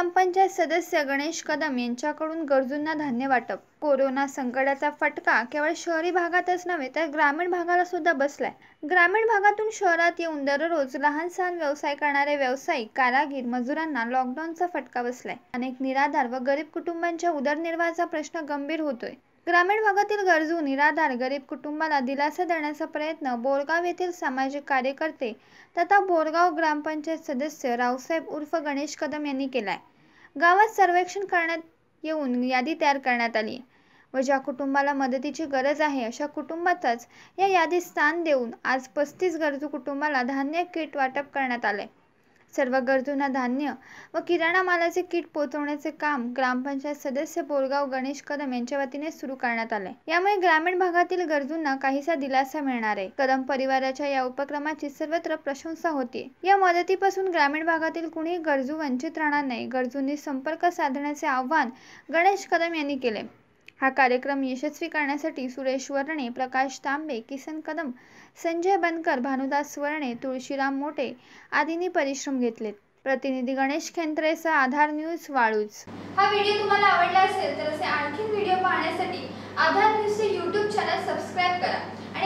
ग्रामपंचायत सदस्य गणेश कदम यांच्याकडून गरजूंना धान्य वाटप कोरोना संकटाचा फटका केवळ शहरी भागातच नव्हे तर ग्रामीण भागाला सुद्धा बसलाय ग्रामीण भागातून शहरात येऊन दररोज लहान सहान व्यवसाय करणारे व्यावसायिक कारागीर मजुरांना लॉकडाऊनचा फटका बसलाय अनेक निराधार व गरीब कुटुंबांच्या उदरनिर्वाहाचा प्रश्न गंभीर होतोय ग्रामीण भागातील गरजू निराधार गरीब कुटुंबाला दिलासा देण्याचा प्रयत्न बोरगाव येथील सामाजिक कार्यकर्ते तथा बोरगाव ग्रामपंचायत सदस्य रावसाहेब उर्फ गणेश कदम यांनी केलाय गावात सर्वेक्षण करण्यात येऊन यादी तयार करण्यात आली व ज्या कुटुंबाला मदतीची गरज आहे अशा कुटुंबातच या यादीत स्थान देऊन आज पस्तीस गरजू कुटुंबाला धान्य किट वाटप करण्यात आले सर्व गरजूंना धान्य व किराणा मालाचे किट पोहोचवण्याचे काम ग्रामपंचायत सदस्य बोरगाव गणेश कदम यांच्या वतीने सुरू करण्यात आले यामुळे ग्रामीण भागातील गरजूंना काहीसा दिलासा मिळणार आहे कदम परिवाराच्या या उपक्रमाची सर्वत्र प्रशंसा होती या मदतीपासून ग्रामीण भागातील कुणी गरजू वंचित राहणार नाही गरजूंनी संपर्क साधण्याचे आव्हान गणेश कदम यांनी केले हा कार्यक्रम यशस्वी करण्यासाठी सुरेश वरणे प्रकाश तांबे किसन कदम संजय बनकर भानुदास वरणे तुळशीराम मोटे आदींनी परिश्रम घेतलेत प्रतिनिधी गणेश खेंत्रेसह आधार न्यूज वाळूज हा व्हिडिओ तुम्हाला आवडला असेल तर असे आणखी व्हिडिओ पाहण्यासाठी आधार न्यूजचे यूट्यूब चॅनल सबस्क्राईब करा